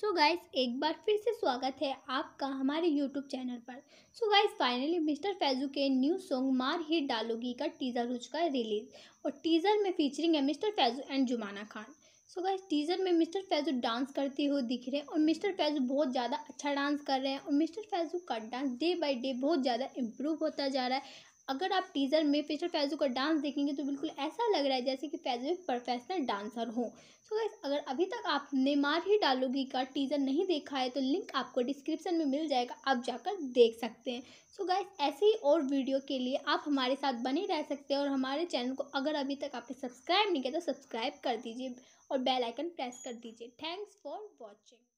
so guys एक बार फिर से स्वागत है आपका हमारे यूट्यूब चैनल पर so guys finally mister Faizu के न्यू सॉन्ग मार हिट डालोगी का टीज़र हो चुका है रिलीज़ और टीज़र में फीचरिंग है mister Faizu and Jumana Khan so guys teaser में मिस्टर फैजू डांस करते हुए दिख रहे हैं और मिस्टर फैजू बहुत ज़्यादा अच्छा डांस कर रहे हैं और मिस्टर फैजू का डांस डे बाई डे बहुत ज़्यादा इम्प्रूव होता जा रहा है अगर आप टीज़र में फैसल फैज़ो का डांस देखेंगे तो बिल्कुल ऐसा लग रहा है जैसे कि फैज़ो एक प्रोफेशनल डांसर हो सो so अगर अभी तक आपने मार ही डालोगी का टीज़र नहीं देखा है तो लिंक आपको डिस्क्रिप्शन में मिल जाएगा आप जाकर देख सकते हैं सो so गाइज ऐसे ही और वीडियो के लिए आप हमारे साथ बने रह सकते हैं और हमारे चैनल को अगर अभी तक आपने सब्सक्राइब नहीं किया तो सब्सक्राइब कर दीजिए और बेलाइकन प्रेस कर दीजिए थैंक्स फॉर वॉचिंग